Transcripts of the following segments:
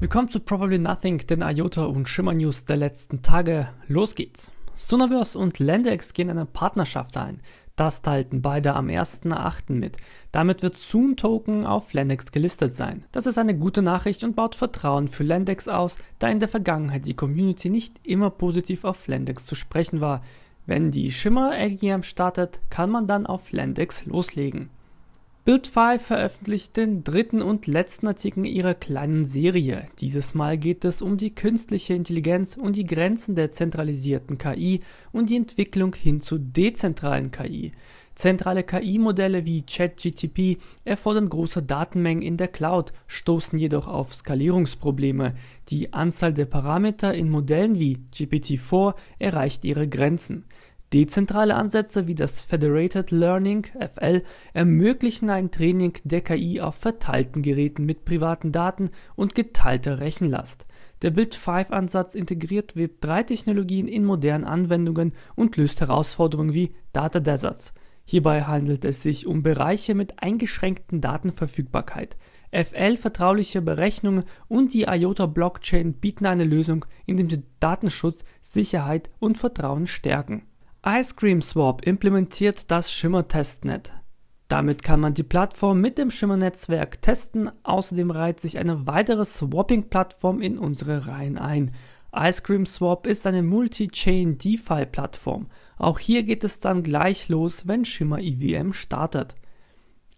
Willkommen zu Probably Nothing, den IOTA und Shimmer News der letzten Tage. Los geht's! Sonaverse und Landex gehen eine Partnerschaft ein. Das teilten beide am 1.8. mit. Damit wird Zoom Token auf Landex gelistet sein. Das ist eine gute Nachricht und baut Vertrauen für Landex aus, da in der Vergangenheit die Community nicht immer positiv auf Landex zu sprechen war. Wenn die Shimmer AGM startet, kann man dann auf Landex loslegen build 5 veröffentlicht den dritten und letzten Artikel ihrer kleinen Serie. Dieses Mal geht es um die künstliche Intelligenz und die Grenzen der zentralisierten KI und die Entwicklung hin zu dezentralen KI. Zentrale KI-Modelle wie ChatGTP erfordern große Datenmengen in der Cloud, stoßen jedoch auf Skalierungsprobleme. Die Anzahl der Parameter in Modellen wie GPT-4 erreicht ihre Grenzen. Dezentrale Ansätze wie das Federated Learning (FL) ermöglichen ein Training der KI auf verteilten Geräten mit privaten Daten und geteilter Rechenlast. Der Build-5-Ansatz integriert Web3-Technologien in modernen Anwendungen und löst Herausforderungen wie Data Deserts. Hierbei handelt es sich um Bereiche mit eingeschränkten Datenverfügbarkeit. FL, vertrauliche Berechnungen und die IOTA-Blockchain bieten eine Lösung, indem sie Datenschutz, Sicherheit und Vertrauen stärken Ice Cream Swap implementiert das Shimmer testnet Damit kann man die Plattform mit dem Shimmer netzwerk testen. Außerdem reiht sich eine weitere Swapping-Plattform in unsere Reihen ein. Ice Cream Swap ist eine Multi-Chain DeFi-Plattform. Auch hier geht es dann gleich los, wenn Shimmer EVM startet.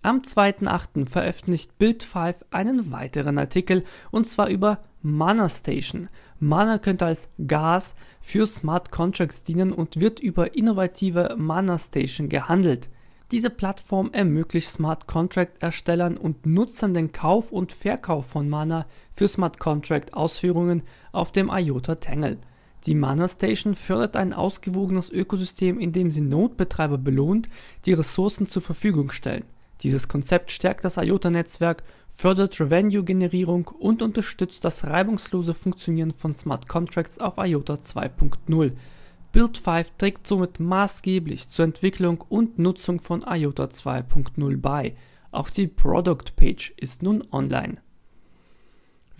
Am 2.8. veröffentlicht Bild 5 einen weiteren Artikel und zwar über Mana Station. Mana könnte als Gas für Smart Contracts dienen und wird über innovative Mana Station gehandelt. Diese Plattform ermöglicht Smart Contract Erstellern und Nutzern den Kauf und Verkauf von Mana für Smart Contract Ausführungen auf dem IOTA Tangle. Die Mana Station fördert ein ausgewogenes Ökosystem, indem sie Notbetreiber belohnt, die Ressourcen zur Verfügung stellen. Dieses Konzept stärkt das IOTA-Netzwerk, fördert Revenue-Generierung und unterstützt das reibungslose Funktionieren von Smart Contracts auf IOTA 2.0. Build 5 trägt somit maßgeblich zur Entwicklung und Nutzung von IOTA 2.0 bei. Auch die Product Page ist nun online.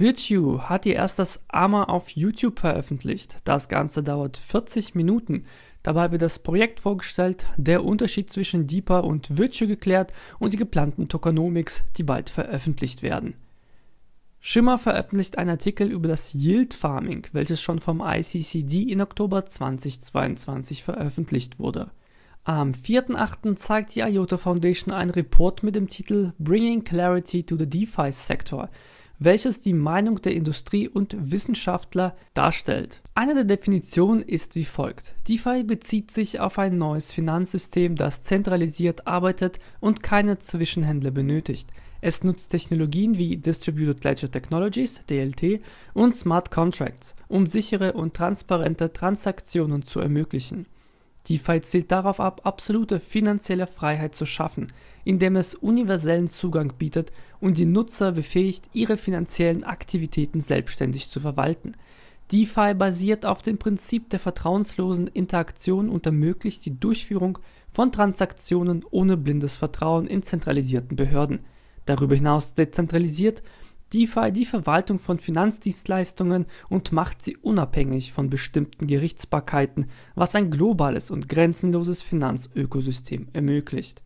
Virtue hat ihr erstes AMA auf YouTube veröffentlicht. Das Ganze dauert 40 Minuten. Dabei wird das Projekt vorgestellt, der Unterschied zwischen Deeper und Virtue geklärt und die geplanten Tokenomics, die bald veröffentlicht werden. Schimmer veröffentlicht einen Artikel über das Yield Farming, welches schon vom ICCD in Oktober 2022 veröffentlicht wurde. Am 4.8. zeigt die IOTA Foundation einen Report mit dem Titel Bringing Clarity to the DeFi Sector, welches die Meinung der Industrie und Wissenschaftler darstellt. Eine der Definitionen ist wie folgt. DeFi bezieht sich auf ein neues Finanzsystem, das zentralisiert arbeitet und keine Zwischenhändler benötigt. Es nutzt Technologien wie Distributed Ledger Technologies, DLT, und Smart Contracts, um sichere und transparente Transaktionen zu ermöglichen. DeFi zielt darauf ab, absolute finanzielle Freiheit zu schaffen, indem es universellen Zugang bietet und die Nutzer befähigt, ihre finanziellen Aktivitäten selbstständig zu verwalten. DeFi basiert auf dem Prinzip der vertrauenslosen Interaktion und ermöglicht die Durchführung von Transaktionen ohne blindes Vertrauen in zentralisierten Behörden. Darüber hinaus dezentralisiert DeFi die Verwaltung von Finanzdienstleistungen und macht sie unabhängig von bestimmten Gerichtsbarkeiten, was ein globales und grenzenloses Finanzökosystem ermöglicht.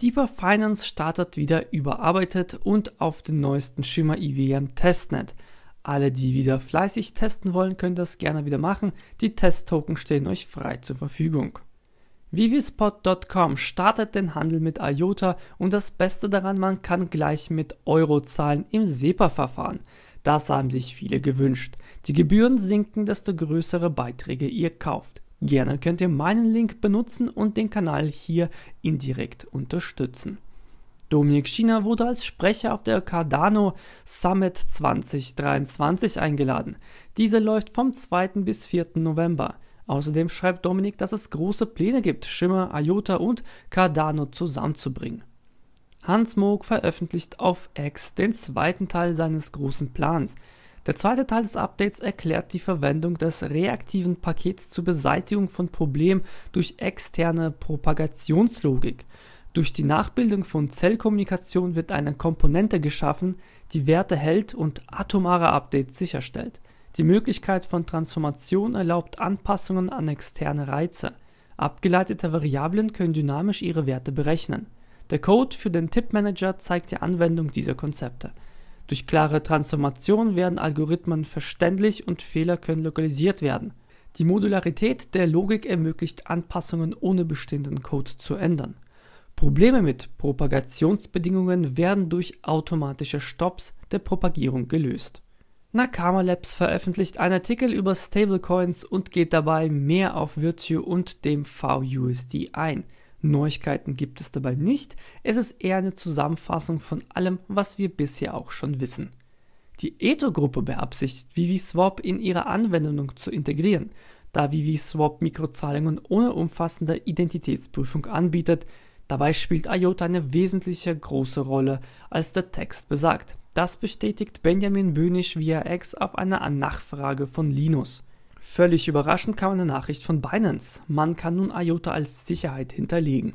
Deeper Finance startet wieder überarbeitet und auf den neuesten Schimmer IWM Testnet. Alle, die wieder fleißig testen wollen, können das gerne wieder machen. Die Testtoken stehen euch frei zur Verfügung. Vivispot.com startet den Handel mit IOTA und das Beste daran, man kann gleich mit Euro zahlen im SEPA-Verfahren. Das haben sich viele gewünscht. Die Gebühren sinken, desto größere Beiträge ihr kauft. Gerne könnt ihr meinen Link benutzen und den Kanal hier indirekt unterstützen. Dominik Schiener wurde als Sprecher auf der Cardano Summit 2023 eingeladen. Diese läuft vom 2. bis 4. November. Außerdem schreibt Dominik, dass es große Pläne gibt, Schimmer, IOTA und Cardano zusammenzubringen. Hans Moog veröffentlicht auf X den zweiten Teil seines großen Plans. Der zweite Teil des Updates erklärt die Verwendung des reaktiven Pakets zur Beseitigung von Problemen durch externe Propagationslogik. Durch die Nachbildung von Zellkommunikation wird eine Komponente geschaffen, die Werte hält und atomare Updates sicherstellt. Die Möglichkeit von Transformation erlaubt Anpassungen an externe Reize. Abgeleitete Variablen können dynamisch ihre Werte berechnen. Der Code für den Tippmanager zeigt die Anwendung dieser Konzepte. Durch klare Transformation werden Algorithmen verständlich und Fehler können lokalisiert werden. Die Modularität der Logik ermöglicht Anpassungen ohne bestehenden Code zu ändern. Probleme mit Propagationsbedingungen werden durch automatische Stops der Propagierung gelöst. Nakama Labs veröffentlicht einen Artikel über Stablecoins und geht dabei mehr auf Virtue und dem VUSD ein. Neuigkeiten gibt es dabei nicht, es ist eher eine Zusammenfassung von allem, was wir bisher auch schon wissen. Die Ether-Gruppe beabsichtigt ViviSwap in ihre Anwendung zu integrieren, da ViviSwap Mikrozahlungen ohne umfassende Identitätsprüfung anbietet. Dabei spielt IOTA eine wesentliche große Rolle, als der Text besagt. Das bestätigt Benjamin Bönisch via X auf einer Nachfrage von Linus. Völlig überraschend kam eine Nachricht von Binance. Man kann nun IOTA als Sicherheit hinterlegen.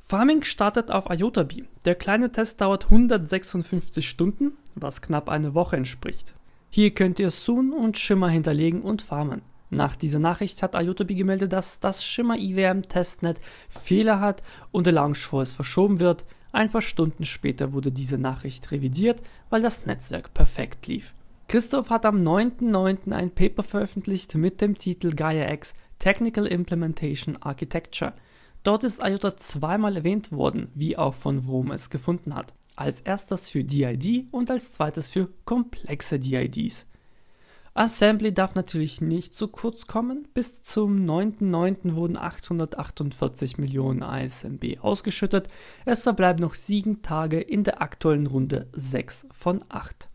Farming startet auf IotaBee. Der kleine Test dauert 156 Stunden, was knapp eine Woche entspricht. Hier könnt ihr Soon und Shimmer hinterlegen und farmen. Nach dieser Nachricht hat IotaBee gemeldet, dass das Shimmer IWM Testnet Fehler hat und der Launch vorerst verschoben wird. Ein paar Stunden später wurde diese Nachricht revidiert, weil das Netzwerk perfekt lief. Christoph hat am 9.9. ein Paper veröffentlicht mit dem Titel Gaia X Technical Implementation Architecture. Dort ist IOTA zweimal erwähnt worden, wie auch von Vroom es gefunden hat. Als erstes für DID und als zweites für komplexe DIDs. Assembly darf natürlich nicht zu kurz kommen. Bis zum 9.9. wurden 848 Millionen ASMB ausgeschüttet. Es verbleiben noch sieben Tage in der aktuellen Runde 6 von 8.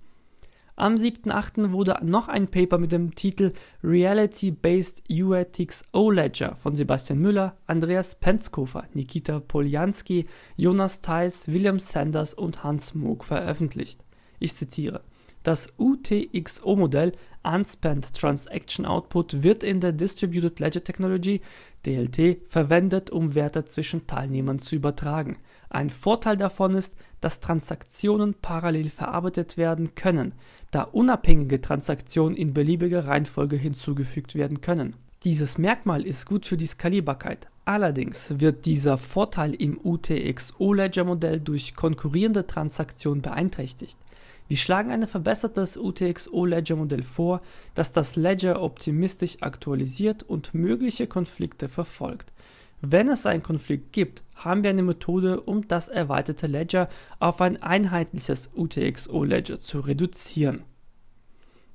Am 7.8. wurde noch ein Paper mit dem Titel Reality-Based UATX O-Ledger von Sebastian Müller, Andreas Penzkofer, Nikita Poljanski, Jonas Theis, William Sanders und Hans Moog veröffentlicht. Ich zitiere. Das UTXO-Modell Unspent Transaction Output wird in der Distributed Ledger Technology DLT verwendet, um Werte zwischen Teilnehmern zu übertragen. Ein Vorteil davon ist, dass Transaktionen parallel verarbeitet werden können, da unabhängige Transaktionen in beliebiger Reihenfolge hinzugefügt werden können. Dieses Merkmal ist gut für die Skalierbarkeit. Allerdings wird dieser Vorteil im UTXO-Ledger-Modell durch konkurrierende Transaktionen beeinträchtigt. Wir schlagen ein verbessertes UTXO-Ledger-Modell vor, das das Ledger optimistisch aktualisiert und mögliche Konflikte verfolgt. Wenn es einen Konflikt gibt, haben wir eine Methode, um das erweiterte Ledger auf ein einheitliches UTXO-Ledger zu reduzieren.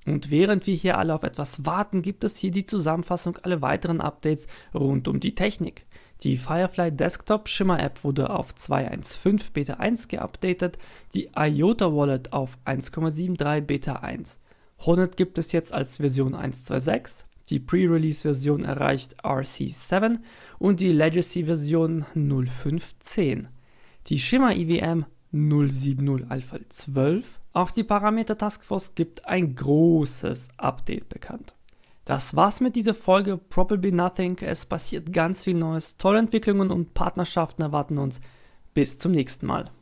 Und während wir hier alle auf etwas warten, gibt es hier die Zusammenfassung aller weiteren Updates rund um die Technik. Die Firefly Desktop Shimmer App wurde auf 2.1.5 Beta 1 geupdatet, die IOTA Wallet auf 1.73 Beta 1. Hornet gibt es jetzt als Version 1.2.6, die Pre-Release-Version erreicht RC7 und die Legacy-Version 0510. Die Shimmer IWM e 070 Alpha 12. Auch die Parameter Taskforce gibt ein großes Update bekannt. Das war's mit dieser Folge Probably Nothing. Es passiert ganz viel Neues. Tolle Entwicklungen und Partnerschaften erwarten uns. Bis zum nächsten Mal.